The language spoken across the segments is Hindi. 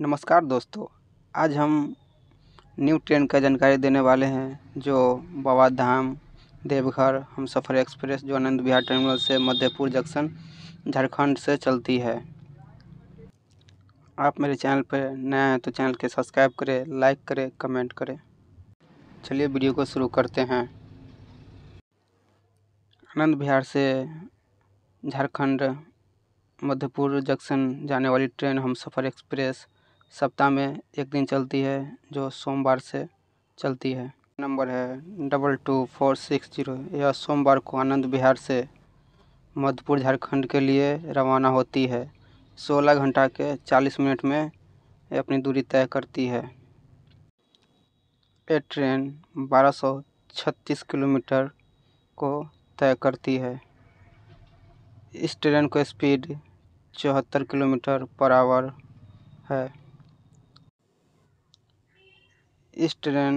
नमस्कार दोस्तों आज हम न्यू ट्रेन का जानकारी देने वाले हैं जो बाबा धाम देवघर हम सफ़र एक्सप्रेस जो आनंद बिहार टर्मिनल से मध्यपुर जंक्शन झारखंड से चलती है आप मेरे चैनल पर नए हैं तो चैनल के सब्सक्राइब करें लाइक करें कमेंट करें चलिए वीडियो को शुरू करते हैं आनंद बिहार से झारखंड मध्यपुर जंक्शन जाने वाली ट्रेन हम सफ़र एक्सप्रेस सप्ताह में एक दिन चलती है जो सोमवार से चलती है नंबर है double two four six zero यह सोमवार को आनंद विहार से मधुपुर झारखंड के लिए रवाना होती है सोलह घंटा के चालीस मिनट में यह अपनी दूरी तय करती है ये ट्रेन बारह सौ छत्तीस किलोमीटर को तय करती है इस ट्रेन को स्पीड चौहत्तर किलोमीटर पर आवर है इस ट्रेन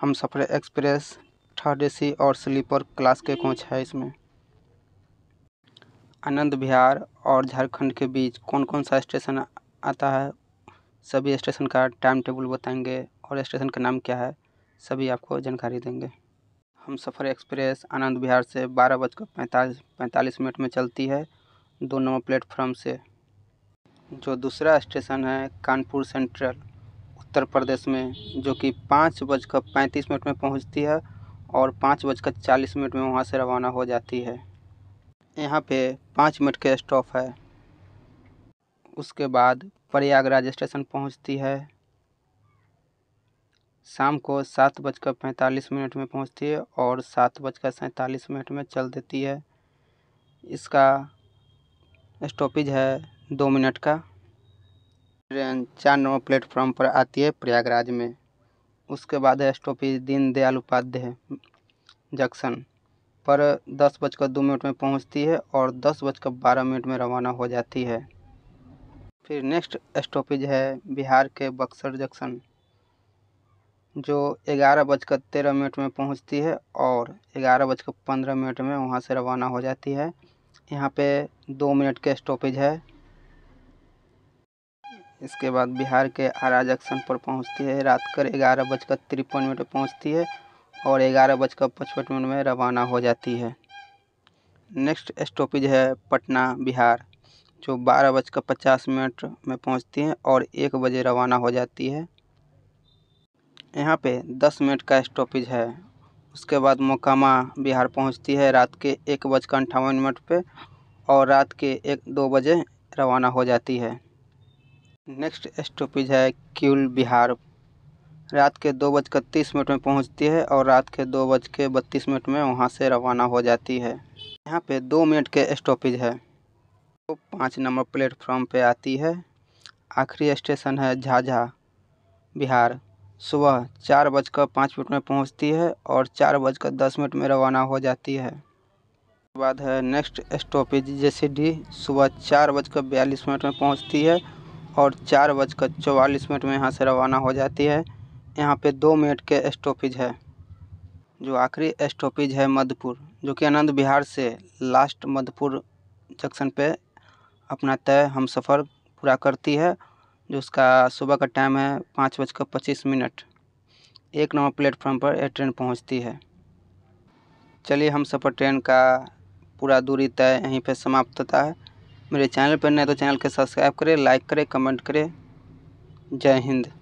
हम सफ़र एक्सप्रेस थर्ड ए और स्लीपर क्लास के कोच है इसमें आनंद बिहार और झारखंड के बीच कौन कौन सा स्टेशन आता है सभी स्टेशन का टाइम टेबल बताएंगे और स्टेशन का नाम क्या है सभी आपको जानकारी देंगे हम सफ़र एक्सप्रेस आनंद बिहार से बारह बजकर पैंतालीस पैंतालीस मिनट में चलती है दो नंबर प्लेटफॉर्म से जो दूसरा स्टेशन है कानपुर सेंट्रल उत्तर प्रदेश में जो कि पाँच बजकर पैंतीस मिनट में पहुंचती है और पाँच बजकर चालीस मिनट में वहाँ से रवाना हो जाती है यहाँ पे पाँच मिनट के स्टॉप है उसके बाद प्रयागराज स्टेशन पहुंचती है शाम को सात बजकर पैंतालीस मिनट में पहुंचती है और सात बजकर सैंतालीस मिनट में चल देती है इसका स्टॉपेज है दो मिनट का ट्रेन चार नंबर प्लेटफॉर्म पर आती है प्रयागराज में उसके बाद है स्टॉपेज दीन दयाल उपाध्याय जंक्शन पर दस बजकर दो मिनट में पहुंचती है और दस बजकर बारह मिनट में रवाना हो जाती है फिर नेक्स्ट स्टॉपेज है बिहार के बक्सर जंक्शन जो ग्यारह बजकर तेरह मिनट में पहुंचती है और ग्यारह बजकर पंद्रह मिनट में वहां से रवाना हो जाती है यहाँ पे दो मिनट के स्टॉपेज है इसके बाद बिहार के आरा जंक्शन पर पहुँचती है रात कर ग्यारह बजकर तिरपन मिनट पर पहुँचती है और ग्यारह बजकर पचपन मिनट में रवाना हो जाती है नेक्स्ट स्टॉपेज है पटना बिहार जो बारह बजकर पचास मिनट में पहुंचती है और एक बजे रवाना हो जाती है यहाँ पे दस मिनट का स्टॉपेज है उसके बाद मोकामा बिहार पहुँचती है रात के एक बजकर अंठावन मिनट पर और रात के एक दो बजे रवाना हो जाती है नेक्स्ट स्टॉपेज है क्यूल बिहार रात के दो बज कर तीस मिनट में पहुंचती है और रात के दो बज के बत्तीस मिनट में वहां से रवाना हो जाती है यहाँ पे दो मिनट के स्टॉपेज है तो पाँच नंबर प्लेटफॉर्म पे आती है आखिरी स्टेशन है झाझा बिहार सुबह चार बजकर पाँच मिनट में पहुंचती है और चार बजकर दस मिनट में रवाना हो जाती है उसके बाद है नेक्स्ट स्टॉपेज जे सुबह चार बजकर बयालीस मिनट में पहुँचती है और चार बजकर चौवालीस मिनट में यहाँ से रवाना हो जाती है यहाँ पे दो मिनट के स्टॉपेज है जो आखिरी स्टॉपेज है मधुपुर जो कि आनंद बिहार से लास्ट मधुपुर जंक्शन पे अपना तय हम सफ़र पूरा करती है जो उसका सुबह का टाइम है पाँच बजकर पच्चीस मिनट एक नंबर प्लेटफॉर्म पर यह ट्रेन पहुँचती है चलिए हम सफ़र ट्रेन का पूरा दूरी तय यहीं पर समाप्त होता है मेरे चैनल पर नए तो चैनल को सब्सक्राइब करें लाइक करें कमेंट करें जय हिंद